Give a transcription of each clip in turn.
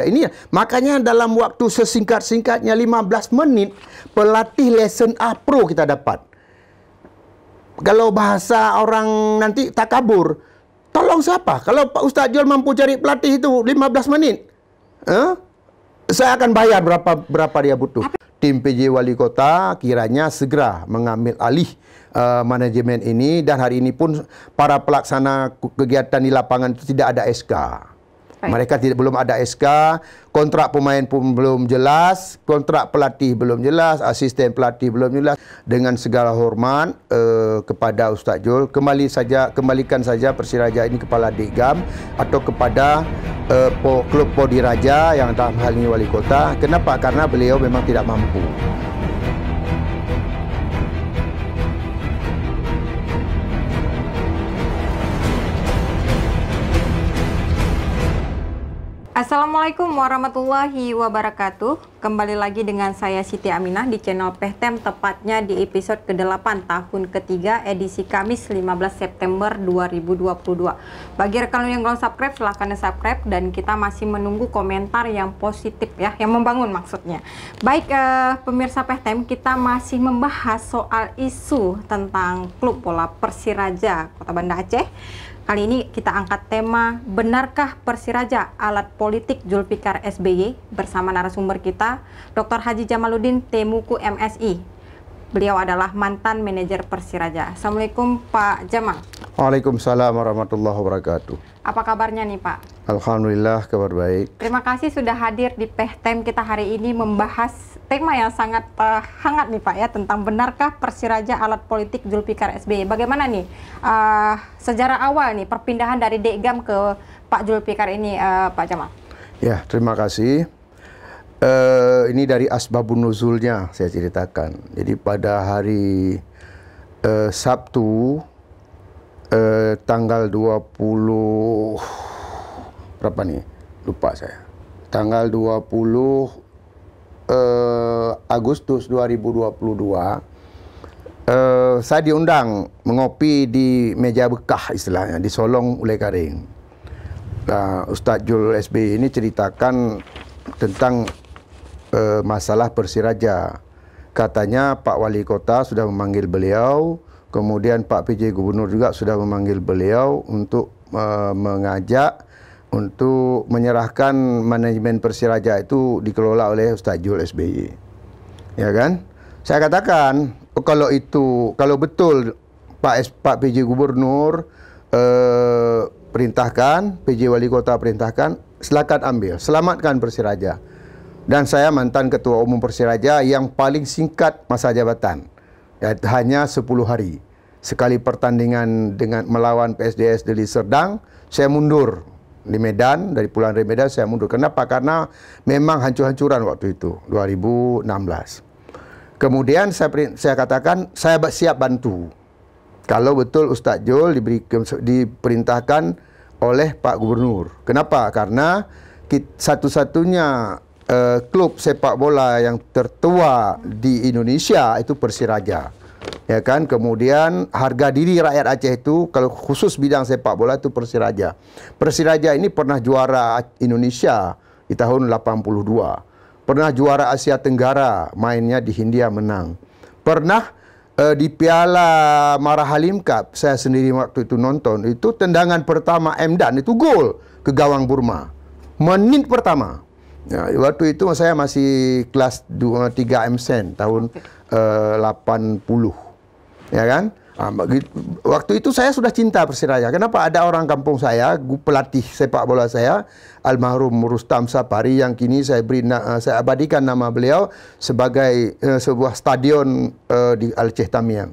Dan ini Makanya dalam waktu sesingkat-singkatnya 15 menit pelatih lesson A pro kita dapat. Kalau bahasa orang nanti tak kabur, tolong siapa? Kalau Pak Ustaz Jol mampu cari pelatih itu 15 menit. Huh? Eh, saya akan bayar berapa berapa dia butuh. Tim PJ Wali Kota kiranya segera mengambil alih uh, manajemen ini dan hari ini pun para pelaksana kegiatan di lapangan itu tidak ada SK. Mereka tidak belum ada SK, kontrak pemain pun belum jelas, kontrak pelatih belum jelas, asisten pelatih belum jelas. Dengan segala hormat uh, kepada Ustaz Jul, kembali saja kembalikan saja Persiraja ini kepada Degam atau kepada uh, po, klub Podiraja yang dalam hal ini wali kota. Kenapa? Karena beliau memang tidak mampu. Assalamualaikum warahmatullahi wabarakatuh. Kembali lagi dengan saya Siti Aminah di channel Pehtem tepatnya di episode ke-8 tahun ketiga edisi Kamis 15 September 2022. Bagi rekan yang belum subscribe silahkan subscribe dan kita masih menunggu komentar yang positif ya, yang membangun maksudnya. Baik eh, pemirsa Pehtem, kita masih membahas soal isu tentang klub bola Persiraja Kota Banda Aceh Kali ini kita angkat tema Benarkah Persiraja Alat Politik Julfikar SBY bersama narasumber kita Dr. Haji Jamaluddin Temuku MSI Beliau adalah mantan manajer Persiraja. Assalamualaikum Pak Jamal. Waalaikumsalam warahmatullahi wabarakatuh. Apa kabarnya nih Pak? Alhamdulillah kabar baik. Terima kasih sudah hadir di Pehtem kita hari ini membahas tema yang sangat uh, hangat nih Pak ya tentang benarkah Persiraja alat politik Julpikar SBY. Bagaimana nih uh, sejarah awal nih perpindahan dari Degam ke Pak Julpikar ini uh, Pak Jamal? Ya, terima kasih uh, ini dari asbabun nuzulnya saya ceritakan. Jadi pada hari uh, Sabtu uh, tanggal 20 berapa nih? Lupa saya. Tanggal 20 uh, Agustus 2022 Uh, saya diundang mengopi di meja bekah istilahnya di Solong Ulai Karing. Nah, Ustaz Jul SB ini ceritakan tentang e, masalah Persiraja. Katanya Pak Wali Kota sudah memanggil beliau, kemudian Pak PJ Gubernur juga sudah memanggil beliau untuk eh, mengajak untuk menyerahkan manajemen Persiraja itu dikelola oleh Ustaz Jul SBY. Ya kan? Saya katakan oh, kalau itu kalau betul Pak S, Pak PJ Gubernur eh, perintahkan, PJ Wali Kota perintahkan, silakan ambil, selamatkan Persiraja dan saya mantan ketua umum Persiraja yang paling singkat masa jabatan hanya 10 hari sekali pertandingan dengan melawan PSDS Deli Serdang saya mundur di Medan dari pulang dari Medan saya mundur kenapa karena memang hancur-hancuran waktu itu 2016 kemudian saya saya katakan saya siap bantu kalau betul Ustadz Jol diberi, diperintahkan oleh Pak Gubernur kenapa karena satu-satunya uh, klub sepak bola yang tertua di Indonesia itu Persiraja. Ya kan? Kemudian harga diri rakyat Aceh itu kalau khusus bidang sepak bola itu Persiraja. Persiraja ini pernah juara Indonesia di tahun 82. Pernah juara Asia Tenggara, mainnya di Hindia menang. Pernah uh, di Piala Marahalim Cup saya sendiri waktu itu nonton itu tendangan pertama Emdan itu gol ke gawang Burma menit pertama Ya, waktu itu saya masih kelas 2, 3 MSN tahun eh, uh, 80. Ya kan? Ah, waktu itu saya sudah cinta Persiraya. Kenapa? Ada orang kampung saya, pelatih sepak bola saya, almarhum Rustam Sapari yang kini saya beri eh, saya abadikan nama beliau sebagai uh, sebuah stadion uh, di Aceh Tamiang.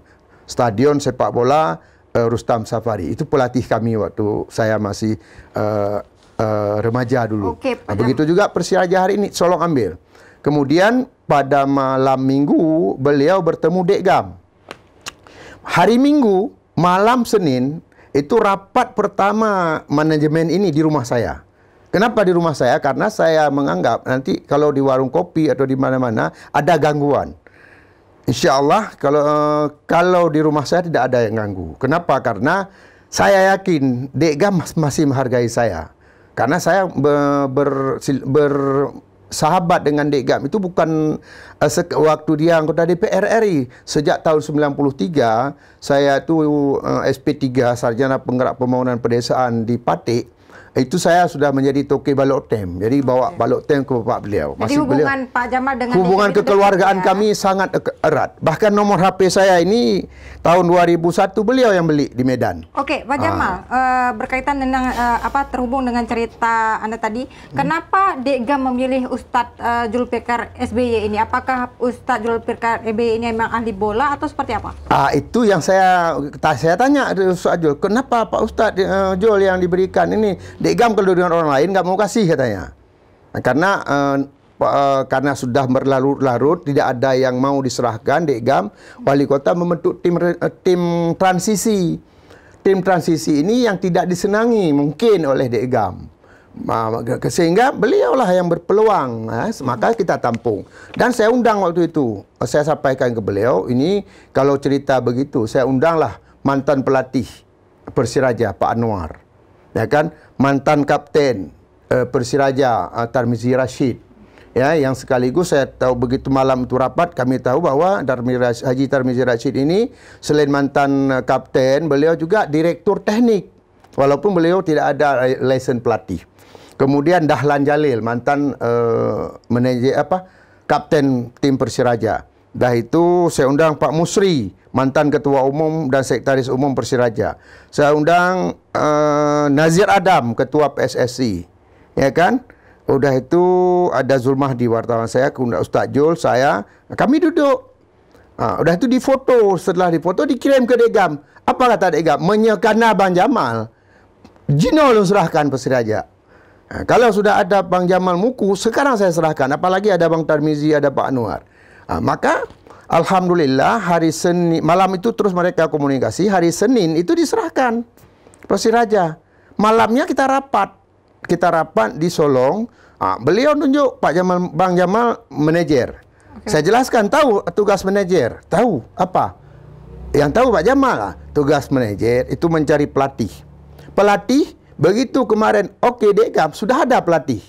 Stadion sepak bola uh, Rustam Sapari. Itu pelatih kami waktu saya masih uh, uh, remaja dulu. Okay, nah, begitu juga Persiraja hari ini Solong ambil. Kemudian pada malam Minggu beliau bertemu Dekgam. Hari Minggu malam Senin itu rapat pertama manajemen ini di rumah saya. Kenapa di rumah saya? Karena saya menganggap nanti kalau di warung kopi atau di mana-mana ada gangguan. Insya Allah kalau kalau di rumah saya tidak ada yang ganggu. Kenapa? Karena saya yakin Dek Gam masih menghargai saya. Karena saya ber, ber, sahabat dengan Dek Gam itu bukan uh, waktu dia anggota DPR RI sejak tahun 93 saya itu uh, eh, SP3 sarjana penggerak pembangunan pedesaan di Patik itu saya sudah menjadi toke balok tem. Jadi bawa okay. balok tem ke bapak beliau. Jadi hubungan beliau, Pak Jamal dengan hubungan kekeluargaan ya? kami sangat erat. Bahkan nomor HP saya ini tahun 2001 beliau yang beli di Medan. Oke, okay, Pak ah. Jamal, ah. uh, berkaitan dengan uh, apa terhubung dengan cerita Anda tadi, hmm. kenapa Dega memilih Ustadz uh, eh, Julpikar SBY ini? Apakah Ustadz Julpekar SBY ini memang ahli bola atau seperti apa? Ah, itu yang saya saya tanya Ustadz Jul, kenapa Pak Ustadz uh, Jul yang diberikan ini Diegam kalau dengan orang lain nggak mau kasih katanya. Nah, karena uh, uh, karena sudah berlarut-larut, tidak ada yang mau diserahkan, diegam, wali kota membentuk tim uh, tim transisi. Tim transisi ini yang tidak disenangi mungkin oleh diegam. Sehingga beliau lah yang berpeluang, eh, maka kita tampung. Dan saya undang waktu itu, saya sampaikan ke beliau, ini kalau cerita begitu, saya undanglah mantan pelatih Persiraja Pak Anwar. ya kan mantan kapten uh, Persiraja uh, Tarmizi Rashid ya yang sekaligus saya tahu begitu malam itu rapat kami tahu bahwa Darmiraj Haji Tarmizi Rashid ini selain mantan eh, kapten beliau juga direktur teknik walaupun beliau tidak ada lesen pelatih kemudian Dahlan Jalil mantan uh, manager apa kapten tim Persiraja dah itu saya undang Pak Musri mantan ketua umum dan sekretaris umum Persiraja. Saya undang uh, Nazir Adam ketua PSSC. Ya kan? Udah itu ada Zulmah di wartawan saya, kemudian Ustaz Jul, saya, kami duduk. Ah, ha, udah itu difoto, setelah difoto dikirim ke Degam. Apa kata Degam? Menyekan Bang Jamal. Jino lu serahkan Persiraja. Ha, kalau sudah ada Bang Jamal Muku, sekarang saya serahkan. Apalagi ada Bang Tarmizi, ada Pak Anwar. Ha, maka Alhamdulillah hari Senin malam itu terus mereka komunikasi hari Senin itu diserahkan Presiden Raja malamnya kita rapat kita rapat di Solong ah, beliau tunjuk Pak Jamal Bang Jamal manajer okay. saya jelaskan tahu tugas manajer tahu apa yang tahu Pak Jamal ah, tugas manajer itu mencari pelatih pelatih begitu kemarin oke okay, dekap sudah ada pelatih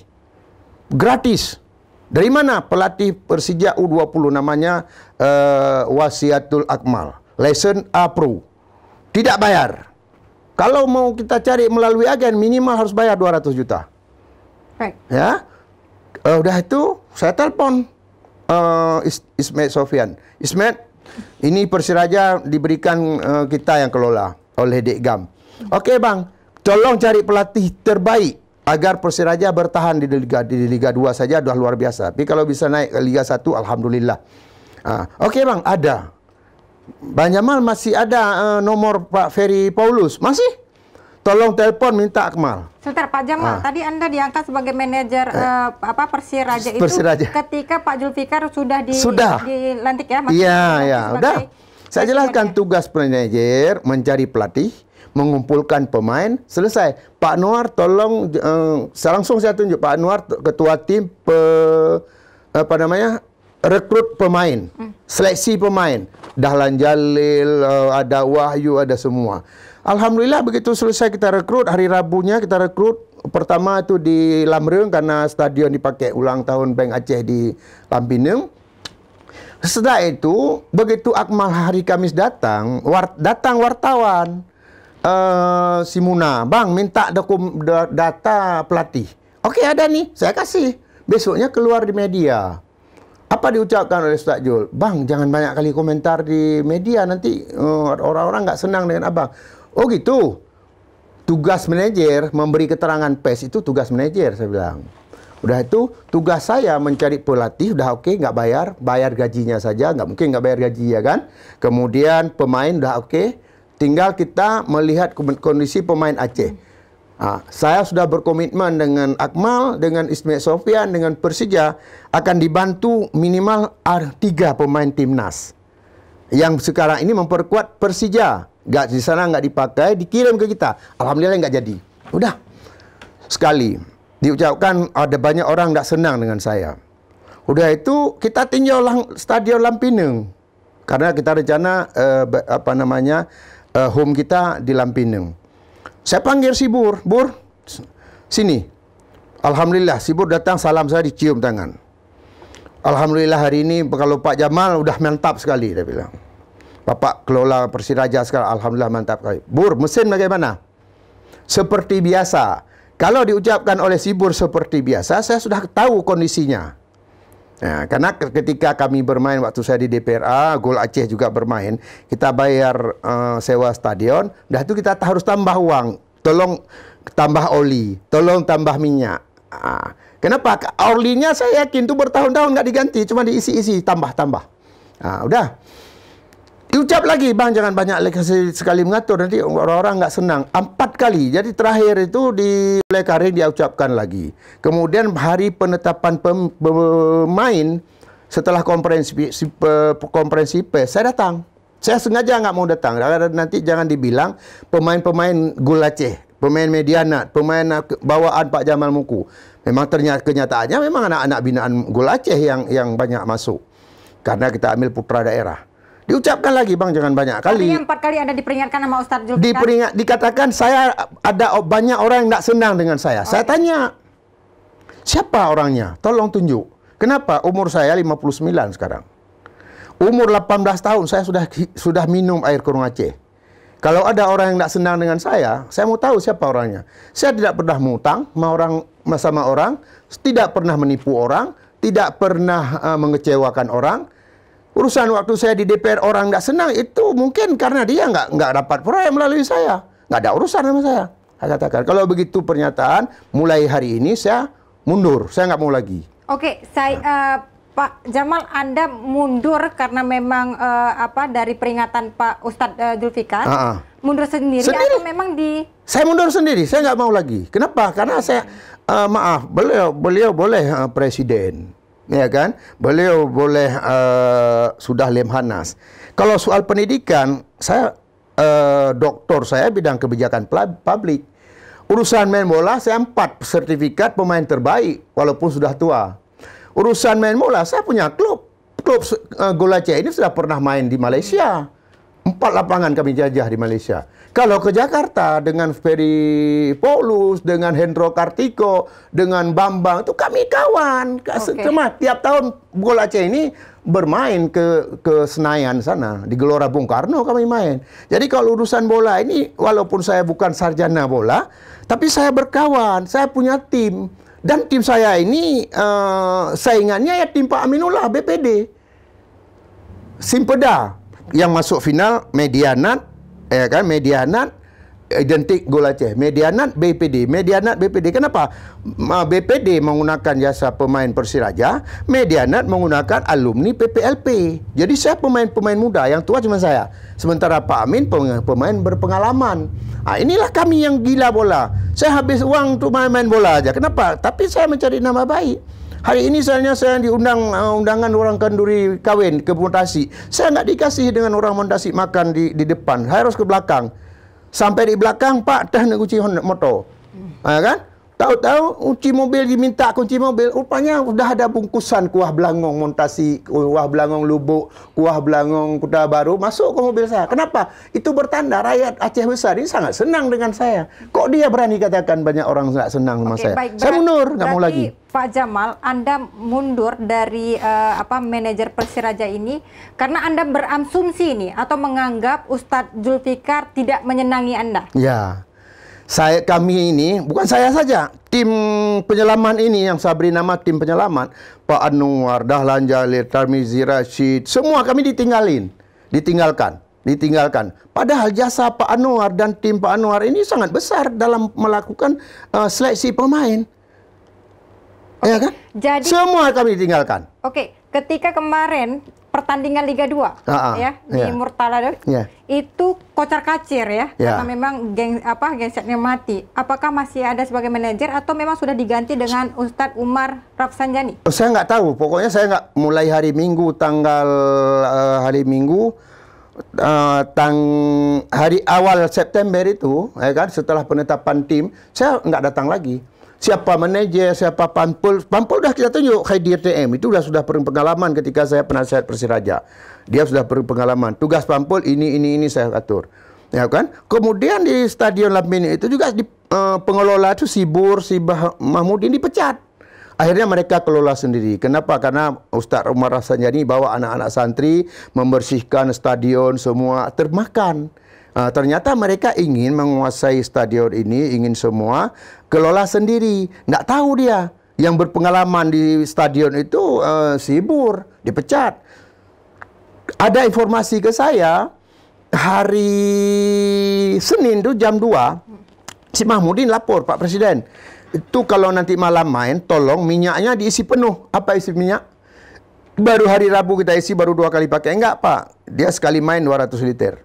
gratis dari mana pelatih Persija U20 namanya uh, Wasiatul Akmal, Lesson Apru. Tidak bayar. Kalau mau kita cari melalui agen minimal harus bayar 200 juta. Right. Ya. Uh, udah itu saya telepon uh, Is Ismet Sofian. Ismet, ini Persiraja diberikan uh, kita yang kelola oleh Dek Gam. Oke, okay, Bang. Tolong cari pelatih terbaik agar Persiraja bertahan di Liga di Liga 2 saja sudah luar biasa. Tapi kalau bisa naik ke Liga 1 alhamdulillah. Ah, Oke okay Bang, ada. Banyamal masih ada uh, nomor Pak Ferry Paulus? Masih? Tolong telepon minta Akmal. Sebentar Pak Jamal, ah. tadi Anda diangkat sebagai manajer eh. uh, apa Persiraja, Persiraja itu ketika Pak Julfikar sudah di sudah. dilantik ya Iya, iya, sudah. Saya jelaskan tugas manajer mencari pelatih, mengumpulkan pemain, selesai. Pak Noar tolong uh, langsung saya tunjuk Pak Noar ketua tim pe, apa namanya? rekrut pemain, hmm. seleksi pemain. Dahlan Jalil, uh, ada Wahyu, ada semua. Alhamdulillah begitu selesai kita rekrut hari Rabunya kita rekrut pertama itu di Lamreung karena stadion dipakai ulang tahun Bank Aceh di Lampineng. Setelah itu begitu Akmal hari Kamis datang, war, datang wartawan uh, si Muna, bang minta dokum, data pelatih. Oke ada nih, saya kasih. Besoknya keluar di media. Apa diucapkan oleh Ustaz Jul? Bang, jangan banyak kali komentar di media nanti eh, orang-orang uh, -orang senang dengan abang. Oh gitu. Tugas manajer memberi keterangan pes itu tugas manajer saya bilang. Udah itu tugas saya mencari pelatih udah oke okay, nggak bayar bayar gajinya saja nggak mungkin nggak bayar gaji ya kan. Kemudian pemain udah oke okay, Tinggal kita melihat kondisi pemain Aceh. Nah, saya sudah berkomitmen dengan Akmal, dengan Ismail Sofian, dengan Persija akan dibantu minimal tiga pemain timnas yang sekarang ini memperkuat Persija. Gak di sana nggak dipakai, dikirim ke kita. Alhamdulillah nggak jadi. Udah sekali diucapkan ada banyak orang nggak senang dengan saya. Udah itu kita tinjau lang, stadion Lampineng karena kita rencana eh, apa namanya uh, home kita di Lampineng. Saya panggil si Bur, Bur, sini. Alhamdulillah, si Bur datang salam saya dicium tangan. Alhamdulillah hari ini kalau Pak Jamal udah mantap sekali dia bilang. Bapak kelola Persiraja sekarang alhamdulillah mantap sekali. Bur, mesin bagaimana? Seperti biasa. Kalau diucapkan oleh si Bur seperti biasa, saya sudah tahu kondisinya. Nah, karena ketika kami bermain waktu saya di DPRA, Gol Aceh juga bermain, kita bayar uh, sewa stadion, dah itu kita harus tambah uang, tolong tambah oli, tolong tambah minyak. Nah, Kenapa? Olinya saya yakin itu bertahun-tahun nggak diganti, cuma diisi-isi, tambah-tambah. Nah, udah. Diucap lagi, bang jangan banyak sekali mengatur nanti orang-orang nggak senang. Empat kali, jadi terakhir itu di Karim dia ucapkan lagi. Kemudian hari penetapan pemain setelah konferensi konferensi pes, saya datang. Saya sengaja nggak mau datang. Nanti jangan dibilang pemain-pemain Gulaceh, pemain Medianat, pemain bawaan Pak Jamal Muku. Memang ternyata kenyataannya memang anak-anak binaan Gulaceh yang yang banyak masuk. Karena kita ambil putra daerah. Diucapkan lagi Bang, jangan banyak kali. Artinya empat kali Anda diperingatkan sama Ustaz Zulfiqar? Diperingat, dikatakan saya ada banyak orang yang tidak senang dengan saya. Oh. Saya tanya, siapa orangnya? Tolong tunjuk. Kenapa? Umur saya 59 sekarang. Umur 18 tahun saya sudah sudah minum air kurung Aceh. Kalau ada orang yang tidak senang dengan saya, saya mau tahu siapa orangnya. Saya tidak pernah mengutang sama orang, sama orang, tidak pernah menipu orang, tidak pernah uh, mengecewakan orang, urusan waktu saya di DPR orang nggak senang itu mungkin karena dia nggak nggak dapat proyek melalui saya nggak ada urusan sama saya saya katakan kalau begitu pernyataan mulai hari ini saya mundur saya nggak mau lagi oke saya uh, Pak Jamal Anda mundur karena memang uh, apa dari peringatan Pak Ustadz uh, eh, Zulfikar uh ah, -uh. Ah. mundur sendiri, sendiri atau memang di saya mundur sendiri saya nggak mau lagi kenapa karena saya uh, maaf beliau beliau boleh uh, presiden ya kan? Beliau boleh uh, sudah lemhanas. Kalau soal pendidikan, saya uh, doktor saya bidang kebijakan publik. Urusan main bola saya empat sertifikat pemain terbaik walaupun sudah tua. Urusan main bola saya punya klub. Klub uh, eh, Golace ini sudah pernah main di Malaysia. Empat lapangan kami jajah di Malaysia. Kalau ke Jakarta dengan Ferry Paulus, dengan Hendro Kartiko, dengan Bambang, itu kami kawan. Okay. Cuma tiap tahun Bola Aceh ini bermain ke ke Senayan sana di Gelora Bung Karno kami main. Jadi kalau urusan bola ini walaupun saya bukan sarjana bola, tapi saya berkawan, saya punya tim dan tim saya ini uh, saingannya ya tim Pak Aminullah BPD. Simpeda yang masuk final Medianat ya kan Medianat identik gol Aceh. Medianat BPD, Medianat BPD. Kenapa? BPD menggunakan jasa pemain Persiraja, Medianat menggunakan alumni PPLP. Jadi saya pemain-pemain muda, yang tua cuma saya. Sementara Pak Amin pemain berpengalaman. Nah, inilah kami yang gila bola. Saya habis uang untuk main-main bola aja. Kenapa? Tapi saya mencari nama baik. Hari ini misalnya saya diundang uh, undangan orang kenduri kawin ke Montasi. Saya nak dikasih dengan orang Montasi makan di, di depan. Saya harus ke belakang. Sampai di belakang, Pak, teh nak kunci motor. Hmm. Ha, kan? Tahu-tahu kunci mobil diminta kunci mobil. Rupanya sudah ada bungkusan kuah belangong montasi, kuah belangong lubuk, kuah belangong kuda baru masuk ke mobil saya. Kenapa? Itu bertanda rakyat Aceh Besar ini sangat senang dengan saya. Kok dia berani katakan banyak orang tidak senang sama Oke, saya? Baik, saya mundur, nggak mau lagi. Pak Jamal, Anda mundur dari uh, apa manajer Persiraja ini karena Anda beramsumsi ini atau menganggap Ustadz Julfikar tidak menyenangi Anda. Ya saya kami ini bukan saya saja tim penyelaman ini yang saya beri nama tim penyelaman Pak Anwar Dahlan Jalil Tarmizi Rashid semua kami ditinggalin ditinggalkan ditinggalkan padahal jasa Pak Anwar dan tim Pak Anwar ini sangat besar dalam melakukan uh, seleksi pemain okay. ya kan jadi semua kami ditinggalkan oke okay ketika kemarin pertandingan Liga 2 uh -uh, ya di iya. Murtala yeah. itu kocar kacir ya yeah. karena memang geng apa gengsetnya mati. Apakah masih ada sebagai manajer atau memang sudah diganti dengan Ustadz Umar Rafsanjani? Oh, saya nggak tahu. Pokoknya saya nggak mulai hari Minggu tanggal uh, hari Minggu uh, tang hari awal September itu ya kan setelah penetapan tim saya nggak datang lagi siapa manajer, siapa pampul pampul dah kita tunjuk Khaidir TM. Itu sudah sudah pengalaman ketika saya penasihat Persiraja. Dia sudah pengalaman. Tugas pampul ini ini ini saya atur. Ya kan? Kemudian di Stadion Lampini itu juga di, uh, pengelola itu Sibur, si ini pecat Akhirnya mereka kelola sendiri. Kenapa? Karena Ustaz Umar Rasanjani bawa anak-anak santri membersihkan stadion semua termakan. Uh, ternyata mereka ingin menguasai stadion ini, ingin semua kelola sendiri. Nggak tahu dia. Yang berpengalaman di stadion itu uh, eh, sibur, dipecat. Ada informasi ke saya, hari Senin itu jam 2, si Mahmudin lapor Pak Presiden. Itu kalau nanti malam main, tolong minyaknya diisi penuh. Apa isi minyak? Baru hari Rabu kita isi, baru dua kali pakai. Enggak, Pak. Dia sekali main 200 liter.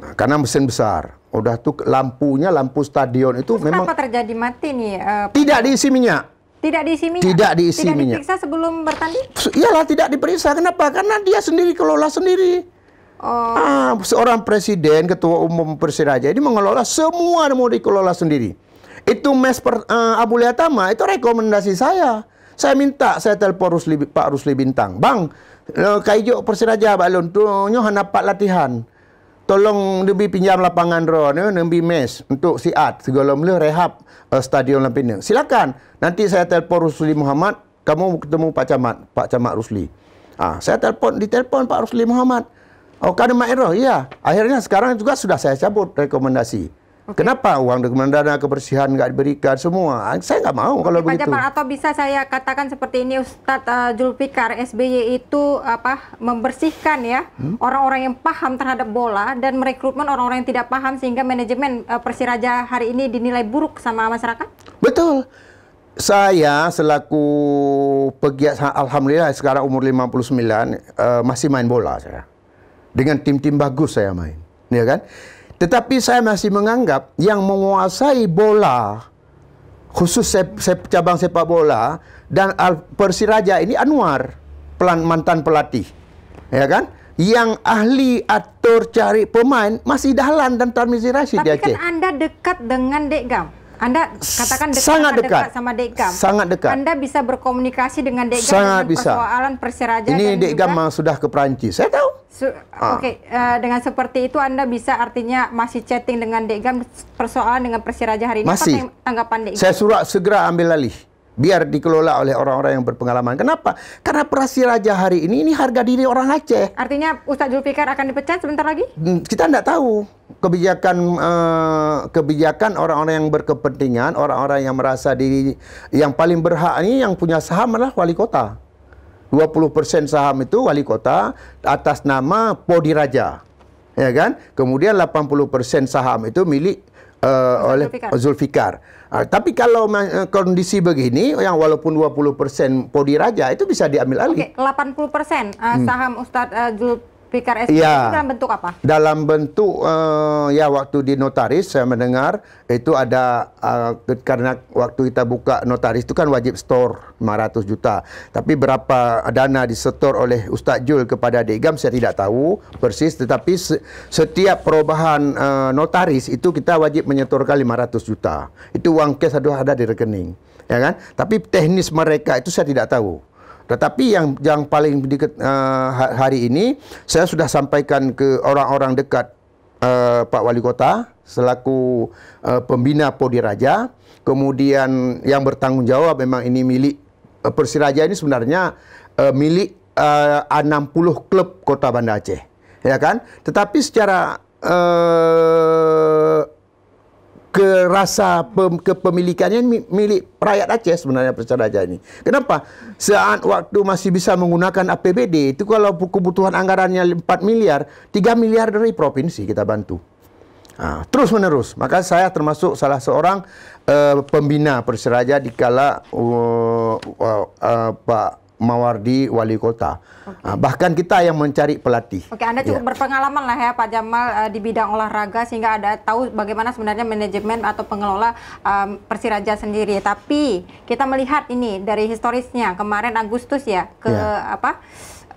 Nah, karena mesin besar. Udah tuh lampunya lampu stadion itu Terus memang kenapa terjadi mati nih? Uh, tidak diisi minyak. Tidak diisi minyak. Tidak diisi tidak minyak. diperiksa sebelum bertanding? Iyalah tidak diperiksa. Kenapa? Karena dia sendiri kelola sendiri. Oh. Ah, seorang presiden, ketua umum Persiraja ini mengelola semua mau dikelola sendiri. Itu mes per, uh, Abu Liatama itu rekomendasi saya. Saya minta saya telepon Rusli, Pak Rusli Bintang. Bang, uh, eh, Kaijo Persiraja Balon tuh nyohan dapat latihan. tolong nabi pinjam lapangan ro ni nabi mes untuk siat segala mula rehab uh, eh, stadium Lampina. Silakan nanti saya telefon Rusli Muhammad, kamu ketemu Pak Camat, Pak Camat Rusli. Ah, ha, saya telefon di telefon Pak Rusli Muhammad. Oh, kau ada error. Iya. Akhirnya sekarang juga sudah saya cabut rekomendasi. Okay. Kenapa uang dokumen dana kebersihan nggak diberikan semua? Saya nggak mau kalau okay, begitu. Pak atau bisa saya katakan seperti ini Ustadz uh, eh, Julfikar SBY itu apa membersihkan ya hmm? orang-orang hmm? yang paham terhadap bola dan merekrutmen orang-orang yang tidak paham sehingga manajemen uh, Persiraja hari ini dinilai buruk sama masyarakat? Betul. Saya selaku pegiat alhamdulillah sekarang umur 59 uh, eh, masih main bola saya. Dengan tim-tim bagus saya main. Ya kan? Tetapi saya masih menganggap yang menguasai bola khusus sep, cabang sepak bola dan Al Persiraja ini Anwar, pelan mantan pelatih. Ya kan? yang ahli atur cari pemain masih Dahlan dan Tarmizi Rashid Tapi di Aceh. Tapi kan Anda dekat dengan Dek Gam. Anda katakan dekat sangat dekat. dekat sama Dekam. Sangat dekat. Anda bisa berkomunikasi dengan Dekam sangat dengan bisa. persoalan Persiraja Ini Dekam juga... sudah ke Perancis. Saya tahu. Su ah. Oke, okay. uh, eh, dengan seperti itu Anda bisa artinya masih chatting dengan Dekam persoalan dengan Persiraja hari ini. Masih. Apa tanggapan Dekgam? Saya surat segera ambil alih biar dikelola oleh orang-orang yang berpengalaman. Kenapa? Karena perasi raja hari ini ini harga diri orang Aceh. Artinya Ustadz Zulfikar akan dipecat sebentar lagi? Hmm, kita tidak tahu kebijakan eh, kebijakan orang-orang yang berkepentingan, orang-orang yang merasa diri yang paling berhak ini yang punya saham adalah wali kota. 20% saham itu wali kota atas nama Podi Raja. Ya kan? Kemudian 80% saham itu milik uh, oleh Zulfikar. Uh, tapi kalau uh, kondisi begini, yang walaupun 20% podi raja itu bisa diambil alih. Oke, okay, 80% uh, saham hmm. Ustadz uh, eh, Zulfikar PKRS ya, itu dalam bentuk apa? Dalam bentuk uh, ya waktu di notaris saya mendengar itu ada uh, karena waktu kita buka notaris itu kan wajib store 500 juta. Tapi berapa dana disetor oleh Ustaz Jul kepada Degam saya tidak tahu persis tetapi se setiap perubahan uh, notaris itu kita wajib menyetorkan 500 juta. Itu uang cash ada di rekening ya kan? Tapi teknis mereka itu saya tidak tahu. Tetapi yang yang paling di, uh, eh, hari ini saya sudah sampaikan ke orang-orang dekat uh, Pak Wali Kota selaku uh, pembina Podi Raja. Kemudian yang bertanggung jawab memang ini milik uh, Persiraja ini sebenarnya uh, milik uh, 60 klub Kota Banda Aceh. Ya kan? Tetapi secara uh, rasa pem, kepemilikannya milik rakyat Aceh sebenarnya Percaya aja ini. Kenapa? Saat waktu masih bisa menggunakan APBD itu kalau kebutuhan anggarannya 4 miliar, 3 miliar dari provinsi kita bantu. Nah, terus menerus. Maka saya termasuk salah seorang uh, pembina di kala uh, uh, uh, Pak Mawardi wali kota. Okay. Ah, bahkan kita yang mencari pelatih. Oke, Anda cukup yeah. berpengalaman lah ya Pak Jamal eh, di bidang olahraga sehingga ada tahu bagaimana sebenarnya manajemen atau pengelola um, Persiraja sendiri. Tapi kita melihat ini dari historisnya kemarin Agustus ya ke yeah. apa?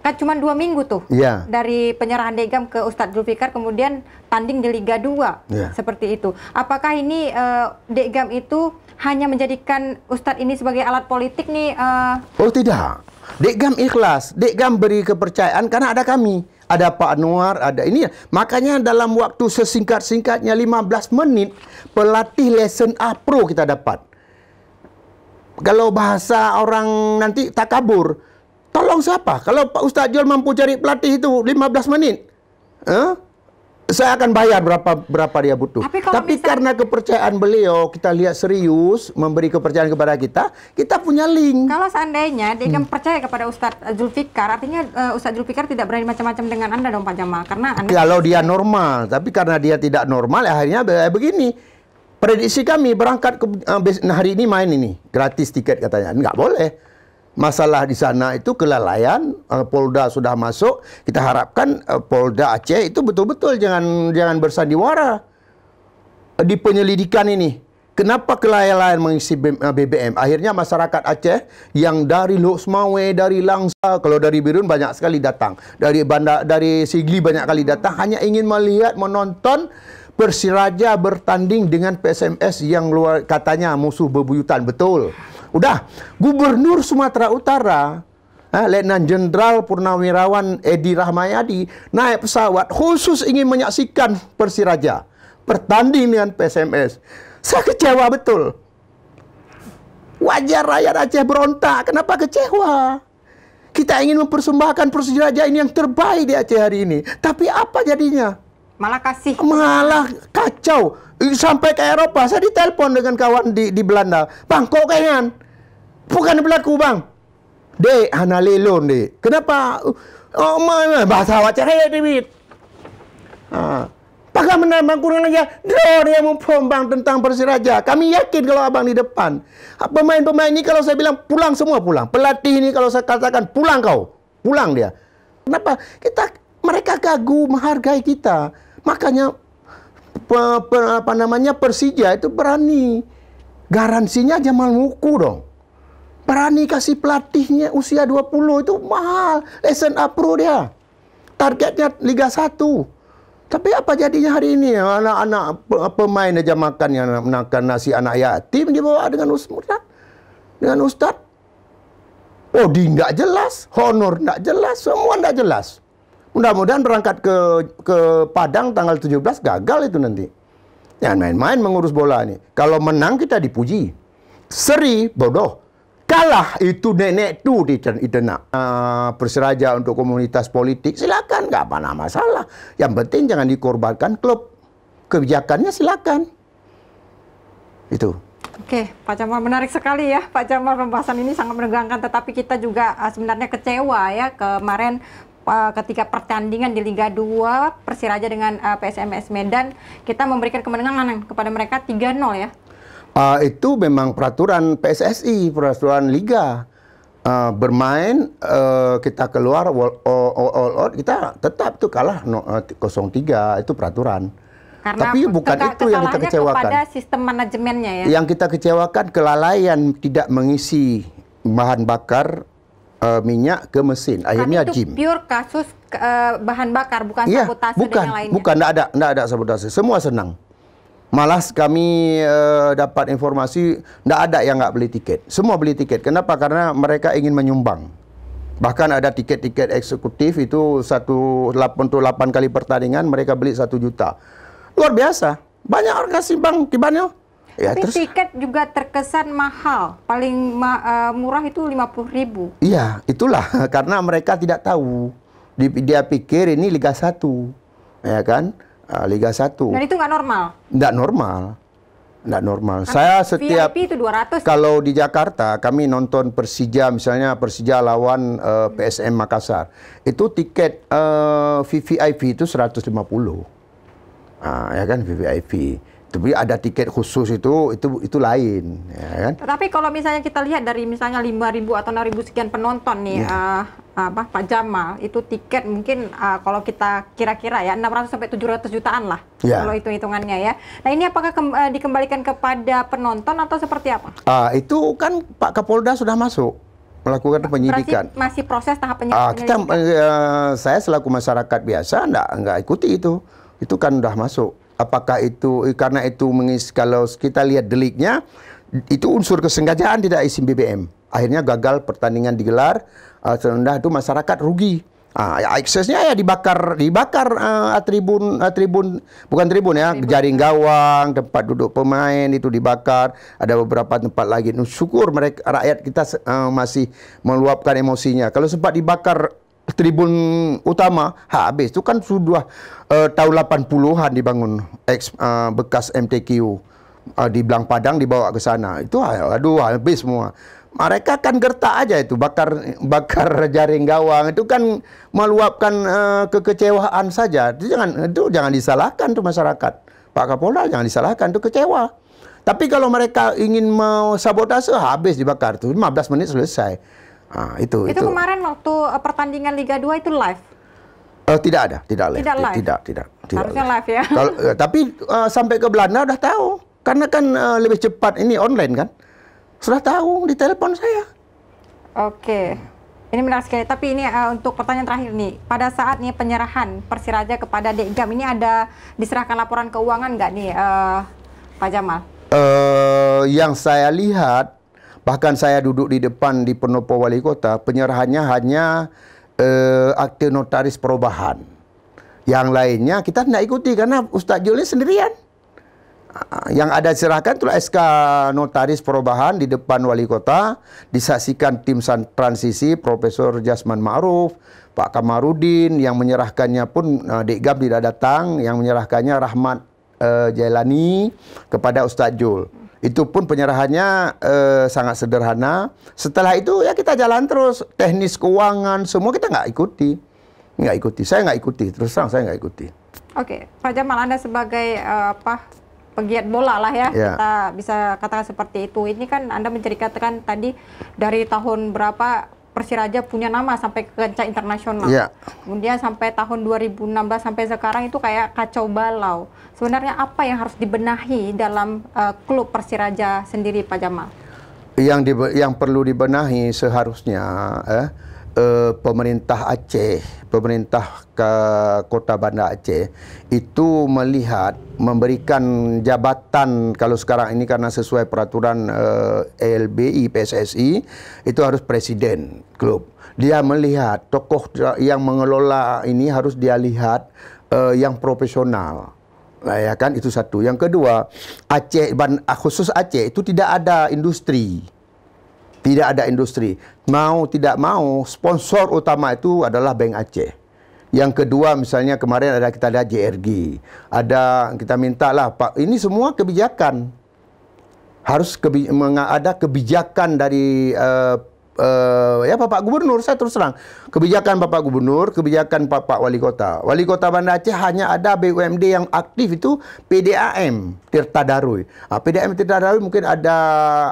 kan cuma dua minggu tuh yeah. dari penyerahan Degam ke Ustadz Zulfikar kemudian tanding di Liga 2 yeah. seperti itu apakah ini uh, Degam itu hanya menjadikan Ustadz ini sebagai alat politik nih uh... oh tidak Dekgam ikhlas, dekgam beri kepercayaan karena ada kami. Ada Pak Anwar, ada ini. Makanya dalam waktu sesingkat-singkatnya 15 menit, pelatih lesson A Pro kita dapat. Kalau bahasa orang nanti tak kabur, tolong siapa? Kalau Pak Ustaz Jol mampu cari pelatih itu 15 menit. Huh? saya akan bayar berapa berapa dia butuh. Tapi, Tapi misal... karena kepercayaan beliau kita lihat serius memberi kepercayaan kepada kita, kita punya link. Kalau seandainya dia hmm. percaya kepada Ustadz Zulfikar, artinya uh, Ustadz Zulfikar tidak berani macam-macam dengan Anda dong Pak Jamal karena Anda Kalau dia normal, tapi karena dia tidak normal ya akhirnya begini. Prediksi kami berangkat ke uh, hari ini main ini, gratis tiket katanya. nggak boleh masalah di sana itu kelalaian uh, Polda sudah masuk kita harapkan uh, Polda Aceh itu betul-betul jangan jangan bersandiwara uh, di penyelidikan ini kenapa kelalaian mengisi BBM akhirnya masyarakat Aceh yang dari Loksmawe dari Langsa kalau dari Birun banyak sekali datang dari bandar dari Sigli banyak kali datang hanya ingin melihat menonton Persiraja bertanding dengan PSMS yang luar katanya musuh bebuyutan betul Udah, Gubernur Sumatera Utara eh, Letnan Jenderal Purnawirawan Edi Rahmayadi naik pesawat khusus ingin menyaksikan Persiraja pertandingan PSMS. Saya kecewa betul. Wajar rakyat Aceh berontak. Kenapa kecewa? Kita ingin mempersembahkan Persiraja ini yang terbaik di Aceh hari ini. Tapi apa jadinya? Malah kasih. Malah kacau. Sampai ke Eropa. Saya ditelepon dengan kawan di, di Belanda. Bang, kok kayaknya Bukan berlaku bang. Dek, Hana lelon dek. Kenapa? Oh, mana bahasa awak cerai duit. Ha. Pakai menambang kurang aja. Draw dia mumpung bang tentang Persiraja. Kami yakin kalau abang di depan. Pemain-pemain ini kalau saya bilang pulang semua pulang. Pelatih ini kalau saya katakan pulang kau. Pulang dia. Kenapa? Kita mereka kagum menghargai kita. Makanya apa namanya Persija itu berani. Garansinya Jamal Muku dong. Berani kasih pelatihnya usia 20 itu mahal. Lesson up Pro dia. Targetnya Liga 1. Tapi apa jadinya hari ini? Anak-anak pemain aja makan yang menangkan nasi anak yatim dibawa dengan ustaz. Dengan ustaz. oh, tidak jelas. Honor tidak jelas. Semua tidak jelas. Mudah-mudahan berangkat ke ke Padang tanggal 17 gagal itu nanti. Jangan main-main mengurus bola ini. Kalau menang kita dipuji. Seri bodoh. Kalah itu nenek tu di Itenak. Uh, ah, berseraja untuk komunitas politik, silakan. Nggak apa-apa masalah. Yang penting jangan dikorbankan klub. Kebijakannya silakan. Itu. Oke, Pak Jamal menarik sekali ya. Pak Jamal pembahasan ini sangat menegangkan, tetapi kita juga ah, sebenarnya kecewa ya kemarin ah, ketika pertandingan di Liga 2 Persiraja dengan PSMS Medan kita memberikan kemenangan kepada mereka 3-0 ya uh, itu memang peraturan PSSI, peraturan liga. Uh, bermain uh, kita keluar all, all, all out kita tetap tuh kalah no, uh, eh, 03 itu peraturan. Karena Tapi bukan itu yang kita kecewakan. Kepada sistem manajemennya ya. Yang kita kecewakan kelalaian tidak mengisi bahan bakar uh, minyak ke mesin. Kan Akhirnya Tapi itu gym. pure kasus uh, bahan bakar bukan ya, sabotase bukan, dengan lainnya. Bukan, bukan, ada, enggak ada sabotase. Semua senang. Malas kami uh, dapat informasi tidak ada yang nggak beli tiket. Semua beli tiket. Kenapa? Karena mereka ingin menyumbang. Bahkan ada tiket-tiket eksekutif itu satu delapan kali pertandingan mereka beli satu juta. Luar biasa. Banyak orang kasih bang kibannya. Ya, Tapi terus, tiket juga terkesan mahal. Paling ma uh, murah itu lima puluh ribu. Iya, itulah karena mereka tidak tahu. Dia pikir ini Liga 1. Ya kan? uh, Liga 1. Dan itu nggak normal? Nggak normal. Nggak normal. Karena Saya setiap VIP itu 200. Kalau di Jakarta kami nonton Persija misalnya Persija lawan uh, eh, PSM Makassar. Itu tiket uh, eh, VVIP itu 150. Nah, ya kan VVIP tapi ada tiket khusus itu itu itu lain ya kan tapi kalau misalnya kita lihat dari misalnya 5000 atau 6000 sekian penonton nih ya. uh, apa Pak Jamal itu tiket mungkin uh, kalau kita kira-kira ya 600 sampai 700 jutaan lah ya. kalau itu hitungannya ya nah ini apakah kem uh, dikembalikan kepada penonton atau seperti apa uh, itu kan Pak Kapolda sudah masuk melakukan penyidikan. Berarti masih proses tahap ah, penyidikan. Uh, kita, uh, saya selaku masyarakat biasa, enggak enggak ikuti itu. Itu kan sudah masuk apakah itu eh, karena itu mengis kalau kita lihat deliknya itu unsur kesengajaan tidak isim BBM. Akhirnya gagal pertandingan digelar uh, serendah itu masyarakat rugi. Ah, ya, aksesnya ya dibakar, dibakar uh, eh, tribun, uh, tribun bukan tribun ya, tribun. jaring gawang, tempat duduk pemain itu dibakar. Ada beberapa tempat lagi. Syukur mereka rakyat kita uh, masih meluapkan emosinya. Kalau sempat dibakar tribun utama habis itu kan sudah uh, tahun 80-an dibangun ex, uh, eh, bekas MTQ uh, eh, di Blang Padang dibawa ke sana itu aduh habis semua mereka kan gertak aja itu bakar bakar jaring gawang itu kan meluapkan uh, kekecewaan saja itu jangan itu jangan disalahkan tuh masyarakat Pak Kapolda jangan disalahkan tuh kecewa tapi kalau mereka ingin mau sabotase habis dibakar tuh 15 menit selesai Nah, itu, itu itu kemarin waktu eh, pertandingan Liga 2 itu live. Uh, tidak ada, tidak live. Tidak live. Tidak, tidak. tidak Harusnya live, live ya. Kalo, uh, eh, tapi uh, sampai ke Belanda udah tahu. Karena kan uh, lebih cepat ini online kan. Sudah tahu di telepon saya. Oke. Okay. Ini menarik sekali. Tapi ini uh, untuk pertanyaan terakhir nih, pada saat nih penyerahan Persiraja kepada Dekjam ini ada diserahkan laporan keuangan nggak nih, uh, Pak Jamal? Uh, yang saya lihat Bahkan saya duduk di depan di Penopo Wali Kota, penyerahannya hanya eh, akte notaris perubahan. Yang lainnya kita tidak ikuti karena Ustaz Juli sendirian. Ah, yang ada serahkan itulah SK notaris perubahan di depan wali kota, disaksikan tim transisi Profesor Jasman Ma'ruf, Pak Kamarudin, yang menyerahkannya pun uh, eh, Dek Gam tidak datang, yang menyerahkannya Rahmat uh, Jailani kepada Ustaz Jul. Itu pun penyerahannya uh, sangat sederhana. Setelah itu ya kita jalan terus teknis keuangan semua kita nggak ikuti, nggak ikuti. Saya nggak ikuti terus terang saya nggak ikuti. Oke, Pak Jamal Anda sebagai uh, apa pegiat bola lah ya, ya kita bisa katakan seperti itu. Ini kan Anda menceritakan tadi dari tahun berapa Persiraja punya nama sampai ke kancah internasional. Yeah. Kemudian sampai tahun 2016 sampai sekarang itu kayak kacau balau. Sebenarnya apa yang harus dibenahi dalam uh, klub Persiraja sendiri Pak Jamal? Yang di, yang perlu dibenahi seharusnya eh uh, pemerintah Aceh, pemerintah ke Kota Bandar Aceh itu melihat memberikan jabatan kalau sekarang ini karena sesuai peraturan uh, eh, LBI PSSI itu harus presiden klub. Dia melihat tokoh yang mengelola ini harus dia lihat uh, yang profesional. Nah, ya kan itu satu. Yang kedua, Aceh khusus Aceh itu tidak ada industri. Tidak ada industri. Mau tidak mau, sponsor utama itu adalah Bank Aceh. Yang kedua misalnya kemarin ada kita lihat JRG. Ada kita mintalah Pak, ini semua kebijakan. Harus kebi ada kebijakan dari uh, uh, ya Bapak Gubernur saya terus terang kebijakan Bapak Gubernur, kebijakan Bapak Wali Kota. Wali Kota Banda Aceh hanya ada BUMD yang aktif itu PDAM Tirta Darui. Nah, PDAM Tirta Darui mungkin ada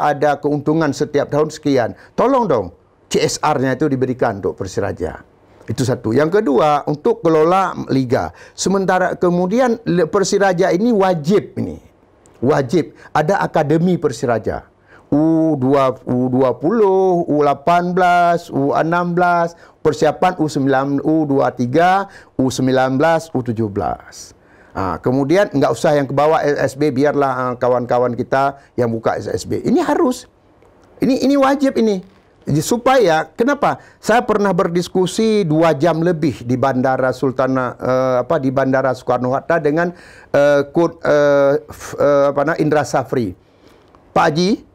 ada keuntungan setiap tahun sekian. Tolong dong CSR-nya itu diberikan untuk Persiraja. Itu satu. Yang kedua untuk kelola liga. Sementara kemudian Persiraja ini wajib ini. Wajib ada akademi Persiraja. U20, U20, U18, U16, persiapan U9, U23, U19, U17. Nah, kemudian nggak usah yang ke bawah SSB biarlah eh, kawan-kawan kita yang buka SSB. Ini harus. Ini ini wajib ini. Supaya kenapa? Saya pernah berdiskusi dua jam lebih di bandara Sultan uh, eh, apa di bandara Soekarno Hatta dengan uh, eh, Kut, uh, f, uh, apa Indra Safri. Pak Haji,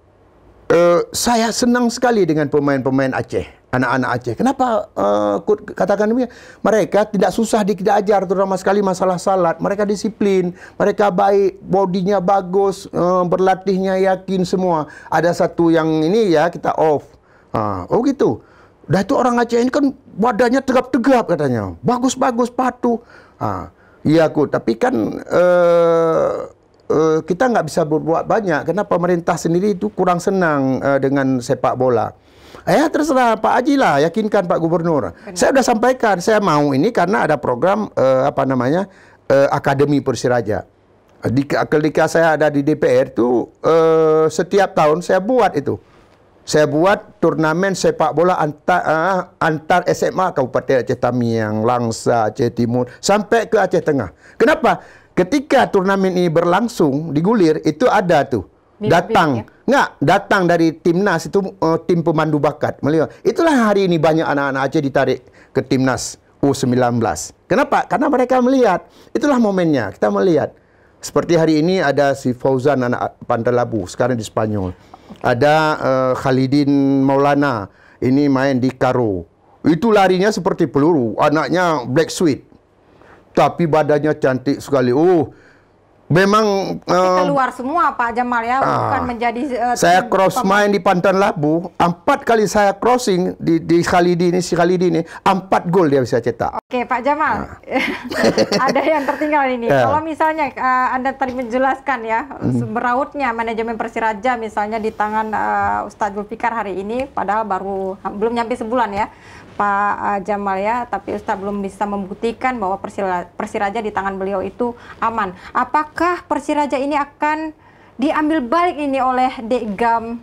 uh, saya senang sekali dengan pemain-pemain Aceh, anak-anak Aceh. Kenapa uh, katakan demikian? Mereka tidak susah ajar terutama sekali masalah salat. Mereka disiplin, mereka baik, bodinya bagus, uh, berlatihnya yakin semua. Ada satu yang ini ya kita off. Uh, oh gitu. Dah itu orang Aceh ini kan badannya tegap-tegap katanya. Bagus-bagus patuh. Uh, iya aku, tapi kan uh, uh, kita nggak bisa berbuat banyak karena pemerintah sendiri itu kurang senang uh, dengan sepak bola. eh, terserah Pak Haji lah, yakinkan Pak Gubernur. Benar. Saya sudah sampaikan, saya mau ini karena ada program uh, apa namanya uh, Akademi Persiraja. Di, ketika saya ada di DPR itu uh, setiap tahun saya buat itu. Saya buat turnamen sepak bola antar uh, antar SMA Kabupaten Aceh Tamiang, Langsa, Aceh Timur sampai ke Aceh Tengah. Kenapa? Ketika turnamen ini berlangsung digulir itu ada tuh datang ya? nggak datang dari timnas itu uh, tim pemandu bakat melihat itulah hari ini banyak anak-anak aja ditarik ke timnas U19. Kenapa? Karena mereka melihat itulah momennya kita melihat seperti hari ini ada si Fauzan anak labu sekarang di Spanyol. Ada uh, Khalidin Maulana ini main di Karo. Itu larinya seperti peluru, anaknya Black Sweet tapi badannya cantik sekali. Oh, memang kita uh, eh, keluar semua Pak Jamal ya, uh, bukan menjadi uh, Saya cross main di Pantan Labu, empat kali saya crossing di di ini, si kali ini, empat gol dia bisa cetak. Oke, Pak Jamal. Uh. ada yang tertinggal ini. Yeah. Kalau misalnya uh, Anda tadi menjelaskan ya, hmm. berautnya manajemen Persiraja misalnya di tangan uh, Ustadz Zulfikar hari ini padahal baru belum nyampe sebulan ya. Pak eh, Jamal ya, tapi Ustadz belum bisa membuktikan bahwa Persiraja, di tangan beliau itu aman. Apakah Persiraja ini akan diambil balik ini oleh Degam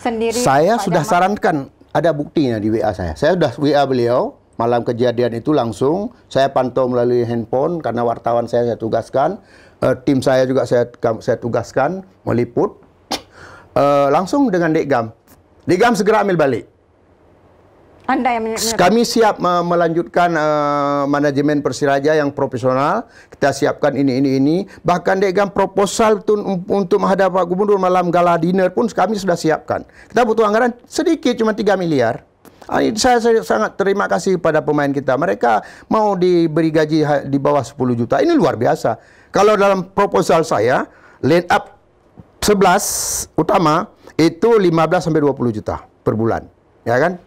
sendiri? Saya Pak sudah Jamal? sarankan, ada buktinya di WA saya. Saya sudah WA beliau malam kejadian itu langsung saya pantau melalui handphone karena wartawan saya saya tugaskan, e, tim saya juga saya saya tugaskan meliput. E, langsung dengan Degam. Degam segera ambil balik. Anda yang Kami siap uh, melanjutkan uh, manajemen Persiraja yang profesional. Kita siapkan ini ini ini. Bahkan dengan proposal tun, untuk menghadap Pak Gubernur malam gala dinner pun kami sudah siapkan. Kita butuh anggaran sedikit cuma 3 miliar. Ah, saya, sangat terima kasih pada pemain kita. Mereka mau diberi gaji di bawah 10 juta. Ini luar biasa. Kalau dalam proposal saya, line up 11 utama itu 15 sampai 20 juta per bulan. Ya kan?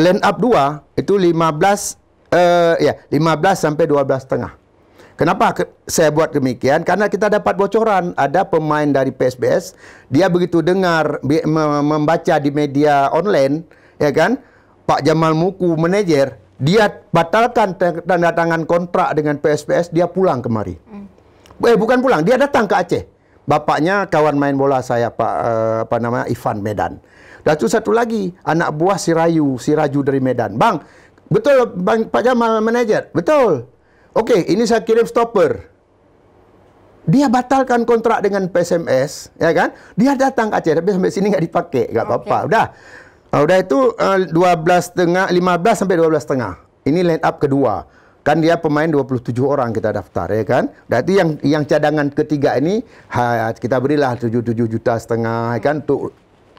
land up 2 itu 15 uh, eh, ya 15 sampai 12 tengah. Kenapa saya buat demikian? Karena kita dapat bocoran ada pemain dari PSBS, dia begitu dengar membaca di media online, ya kan? Pak Jamal Muku manajer, dia batalkan tanda tangan kontrak dengan PSBS, dia pulang kemari. Hmm. Eh bukan pulang, dia datang ke Aceh. Bapaknya kawan main bola saya Pak eh, apa namanya Ivan Medan. Dan tu satu lagi, anak buah si Rayu, si Raju dari Medan. Bang, betul Bang Pak Jamal manager? Betul. Okey, ini saya kirim stopper. Dia batalkan kontrak dengan PSMS, ya kan? Dia datang ke Aceh, tapi sampai sini tidak dipakai. Nggak apa-apa, Sudah, sudah ah, itu uh, 12 15 sampai 12.5. Ini line up kedua. Kan dia pemain 27 orang kita daftar, ya kan? Berarti yang yang cadangan ketiga ini, ha, kita berilah 7, 7 juta setengah, ya kan? Untuk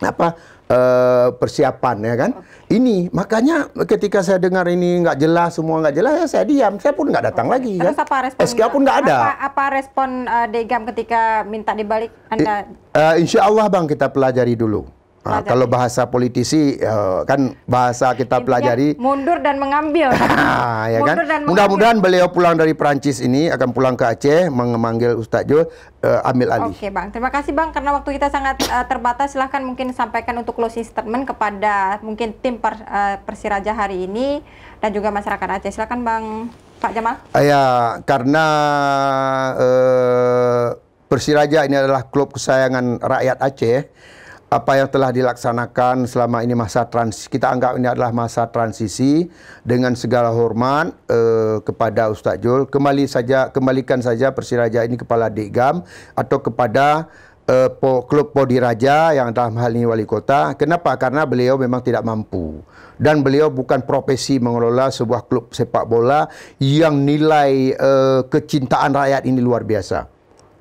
apa uh, persiapan ya kan. Okay. Ini makanya ketika saya dengar ini nggak jelas semua nggak jelas ya saya diam. Saya pun nggak datang okay. lagi Terus kan. apa respon? Eh, SK pun nggak ada. Apa, apa respon uh, Degam ketika minta dibalik Anda? Uh, insya Allah bang kita pelajari dulu. Nah, kalau bahasa politisi eh, kan bahasa kita Intinya pelajari mundur dan mengambil. ya kan? Mudah-mudahan beliau pulang dari Perancis ini akan pulang ke Aceh memanggil Ustaz Jo uh, eh, ambil alih. Oke, okay, Bang. Terima kasih Bang karena waktu kita sangat uh, terbatas. Silahkan mungkin sampaikan untuk closing statement kepada mungkin tim per, uh, Persiraja hari ini dan juga masyarakat Aceh. silakan Bang Pak Jamal. Uh, karena uh, Persiraja ini adalah klub kesayangan rakyat Aceh apa yang telah dilaksanakan selama ini masa transisi kita anggap ini adalah masa transisi dengan segala hormat uh, kepada Ustaz Jul kembali saja kembalikan saja Persiraja ini kepala Degam atau kepada uh, po, klub Podi Raja yang dalam hal ini wali kota kenapa karena beliau memang tidak mampu dan beliau bukan profesi mengelola sebuah klub sepak bola yang nilai uh, kecintaan rakyat ini luar biasa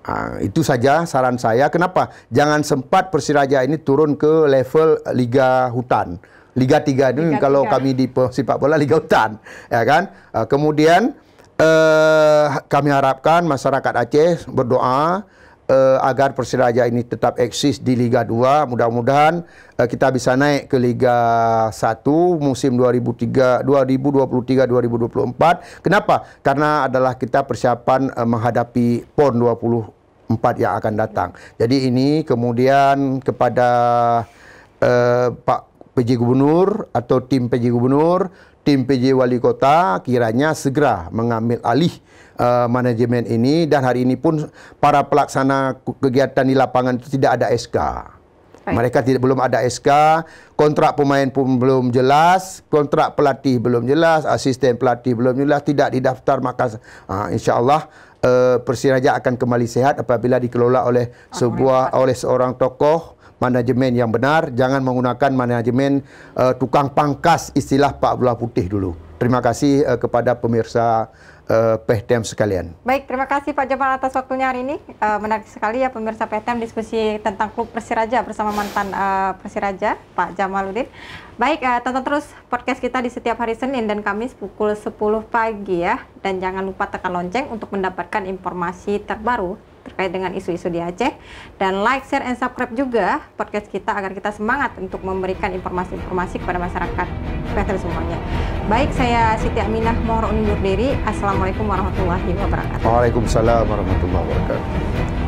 Nah, itu saja saran saya. Kenapa? Jangan sempat Persiraja ini turun ke level Liga Hutan. Liga 3 ini Liga kalau kami di sepak bola Liga Hutan, ya kan? Ah, kemudian eh, kami harapkan masyarakat Aceh berdoa uh, agar Persiraja ini tetap eksis di Liga 2. Mudah-mudahan uh, kita bisa naik ke Liga 1 musim 2023 2024. Kenapa? Karena adalah kita persiapan uh, menghadapi PON 24 yang akan datang. Jadi ini kemudian kepada uh, Pak PJ Gubernur atau tim PJ Gubernur tim PJ Wali Kota kiranya segera mengambil alih uh, manajemen ini dan hari ini pun para pelaksana kegiatan di lapangan itu tidak ada SK. Baik. Mereka tidak belum ada SK, kontrak pemain pun belum jelas, kontrak pelatih belum jelas, asisten pelatih belum jelas, tidak didaftar maka uh, ah, Allah uh, eh, Persiraja akan kembali sehat apabila dikelola oleh sebuah oleh seorang tokoh manajemen yang benar, jangan menggunakan manajemen uh, tukang pangkas istilah Pak Bola Putih dulu. Terima kasih uh, kepada pemirsa uh, eh, PHTM sekalian. Baik, terima kasih Pak Jamal atas waktunya hari ini. Uh, menarik sekali ya pemirsa PHTM diskusi tentang klub Persiraja bersama mantan uh, Persiraja Pak Jamaluddin. Baik, uh, tonton terus podcast kita di setiap hari Senin dan Kamis pukul 10 pagi ya. Dan jangan lupa tekan lonceng untuk mendapatkan informasi terbaru terkait dengan isu-isu di Aceh dan like, share, and subscribe juga podcast kita agar kita semangat untuk memberikan informasi-informasi kepada masyarakat Peter semuanya. Baik, saya Siti Aminah mohon undur diri. Assalamualaikum warahmatullahi wabarakatuh. Waalaikumsalam warahmatullahi wabarakatuh.